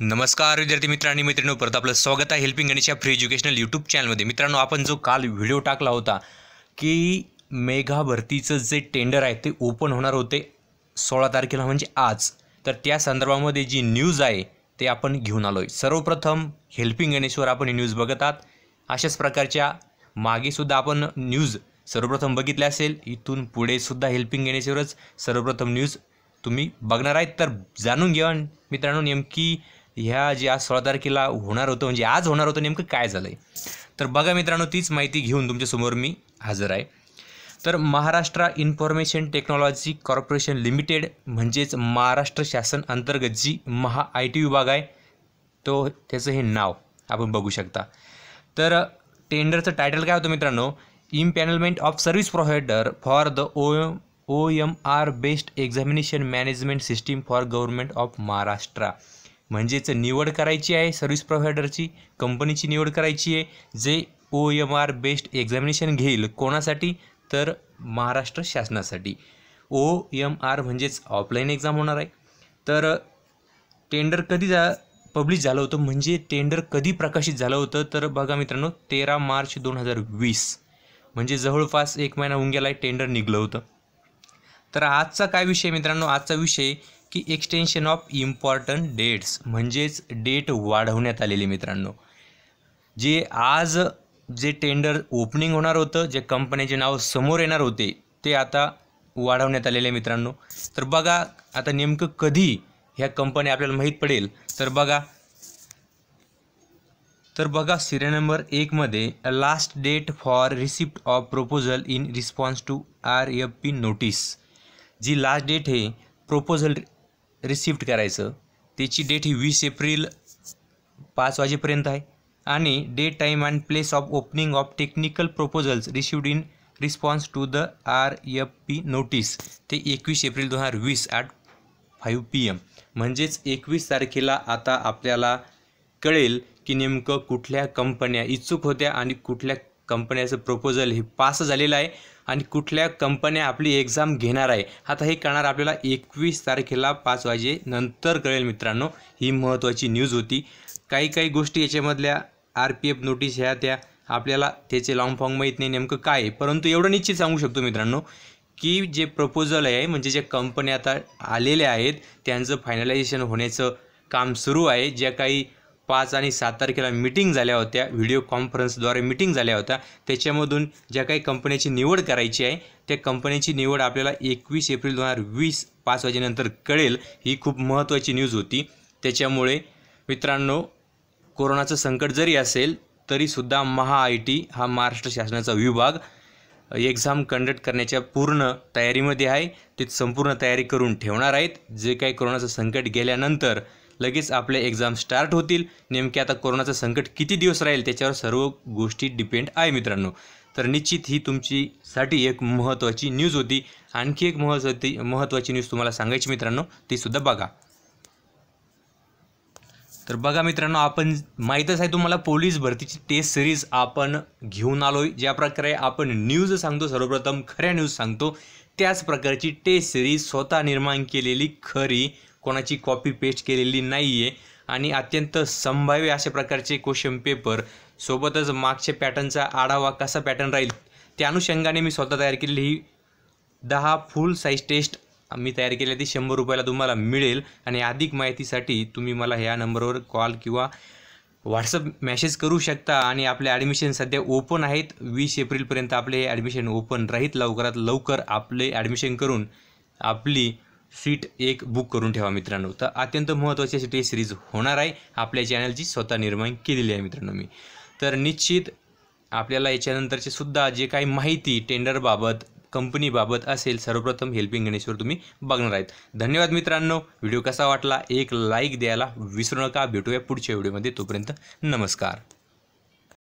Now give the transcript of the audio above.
नमस्कार विद्यार्थी मित्रांनी मित्रांनो परत आपलं स्वागत आहे helping Ganesha free educational YouTube चॅनलमध्ये मित्रांनो आपण जो काल व्हिडिओ टाकला होता की मेघा भरतीचं जे टेंडर आहे ते ओपन होणार होते सोळा तारखेला म्हणजे आज तर त्या संदर्भामध्ये जी न्यूज आहे ते आपण घेऊन आलो आहे सर्वप्रथम हेल्पिंग गणेशवर आपण ही न्यूज बघत आहात अशाच प्रकारच्या मागेसुद्धा आपण न्यूज सर्वप्रथम बघितल्या असेल इथून पुढेसुद्धा हेल्पिंग गणेशवरच सर्वप्रथम न्यूज तुम्ही बघणार आहेत तर जाणून घ्या मित्रांनो नेमकी ह्या जे आज सोळा तारखेला होणार होतं म्हणजे आज होणार होतं नेमकं काय झालं आहे तर बघा मित्रांनो तीच माहिती घेऊन तुमच्यासमोर मी हजर आहे तर Maharashtra information technology corporation limited म्हणजेच महाराष्ट्र शासन अंतर्गत जी महा आय टी विभाग आहे तो त्याचं हे नाव आपण बघू शकता तर टेंडरचं टायटल काय होतं मित्रांनो empanelment of service provider for the O M O M R based examination management system for government of Maharashtra म्हणजेच निवड करायची आहे सर्व्हिस प्रोव्हायडरची कंपनीची निवड करायची आहे जे O M R best examination घेईल कोणासाठी तर महाराष्ट्र शासनासाठी ओ एम आर म्हणजेच ऑफलाईन एक्झाम होणार आहे तर टेंडर कधी जा पब्लिश झालं होतं म्हणजे टेंडर कधी प्रकाशित झालं होतं तर बघा मित्रांनो तेरा मार्च दोन हजार वीस म्हणजे जवळपास एक महिना होऊन गेला टेंडर निघलं होतं तर आजचा काय विषय मित्रांनो आजचा विषय की एक्सटेन्शन ऑफ इम्पॉर्टंट डेट्स म्हणजेच डेट वाढवण्यात आलेले मित्रांनो जे आज जे टेंडर ओपनिंग होणार होतं जे कंपनीचे नाव समोर येणार होते ते आता वाढवण्यात आलेले मित्रांनो तर बघा आता नेमकं कधी ह्या कंपनी आपल्याला माहीत पडेल तर बघा तर बघा सिरियल नंबर एकमध्ये last date for receipt of proposal in response to R F P notice जी लास्ट डेट हे प्रोपोजल रिसिफ्ट करायचं त्याची डेट ही वीस एप्रिल पाच वाजेपर्यंत आहे आणि date time and place of opening of technical proposals received in response to the R F P notice ते एकवीस एप्रिल दोन हजार वीस ॲट फाईव्ह पी एम म्हणजेच एकवीस तारखेला आता आपल्याला कळेल की नेमकं कुठल्या कंपन्या इच्छुक होत्या आणि कुठल्या कंपन्याचं प्रपोजल हे पास झालेलं आहे आणि कुठल्या कंपन्या आपली एक्झाम घेणार आहे आता हे करणार आपल्याला एकवीस तारखेला पाच वाजे नंतर कळेल मित्रांनो ही महत्त्वाची न्यूज होती काही काही गोष्टी याच्यामधल्या आर पी एफ नोटीस ह्या त्या आपल्याला त्याचे लॉंग फॉर्म माहीत नाही नेमकं काय आहे परंतु एवढं निश्चित सांगू शकतो मित्रांनो की जे प्रपोजल आहे म्हणजे ज्या कंपन्या आता आलेल्या आहेत त्यांचं फायनलायझेशन होण्याचं काम सुरू आहे ज्या काही पाच आणि सात तारखेला मीटिंग झाल्या होत्या व्हिडिओ कॉन्फरन्सद्वारे मीटिंग झाल्या होत्या त्याच्यामधून ज्या काही कंपन्याची निवड करायची आहे त्या कंपनीची निवड आपल्याला एकवीस एप्रिल दोन हजार वीस पाच वाजेनंतर कळेल ही खूप महत्त्वाची न्यूज होती त्याच्यामुळे मित्रांनो कोरोनाचं संकट जरी असेल तरीसुद्धा महा आय टी हा महाराष्ट्र शासनाचा विभाग एक्झाम कंडक्ट करण्याच्या पूर्ण तयारीमध्ये आहे ते संपूर्ण तयारी करून ठेवणार आहेत जे काही कोरोनाचं संकट गेल्यानंतर लगेच आपले एक्झाम स्टार्ट होतील नेमके आता कोरोनाचं संकट किती दिवस राहील त्याच्यावर सर्व गोष्टी डिपेंड आहे मित्रांनो तर निश्चित ही साठी एक महत्त्वाची न्यूज होती आणखी एक महत्त्वाची महत्त्वाची न्यूज तुम्हाला सांगायची मित्रांनो तीसुद्धा बघा तर बघा मित्रांनो आपण माहीतच आहे तुम्हाला पोलीस भरतीची टेस्ट सिरीज आपण घेऊन आलो ज्या प्रकारे आपण न्यूज सांगतो सर्वप्रथम खऱ्या न्यूज सांगतो त्याच प्रकारची टेस्ट सिरीज स्वतः निर्माण केलेली खरी कोणाची कॉपी पेस्ट केलेली नाही आहे आणि अत्यंत संभाव्य अशा प्रकारचे क्वेश्चन पेपर सोबतच मागच्या पॅटर्नचा आढावा कसा पॅटर्न राहील त्या अनुषंगाने मी स्वतः तयार केलेली ही दहा फुल साईज टेस्ट मी तयार केली ती शंभर रुपयाला तुम्हाला मिळेल आणि अधिक माहितीसाठी तुम्ही मला ह्या नंबरवर कॉल किंवा व्हॉट्सअप मेसेज करू शकता आणि आपले ॲडमिशन सध्या ओपन आहेत वीस एप्रिलपर्यंत आपले हे ॲडमिशन ओपन राहील लवकरात लवकर आपले ॲडमिशन करून आपली सीट एक बुक करून ठेवा मित्रांनो तर अत्यंत महत्त्वाची अशी टी सिरीज होणार आहे आपल्या चॅनलची स्वतः निर्माण केलेली आहे मित्रांनो मी तर निश्चित आपल्याला याच्यानंतरचे सुद्धा जे काही माहिती टेंडरबाबत कंपनीबाबत असेल सर्वप्रथम हेल्पिंग गणेशवर तुम्ही बघणार आहेत धन्यवाद मित्रांनो व्हिडिओ कसा वाटला एक लाईक द्यायला विसरू नका भेटूया पुढच्या व्हिडिओमध्ये तोपर्यंत नमस्कार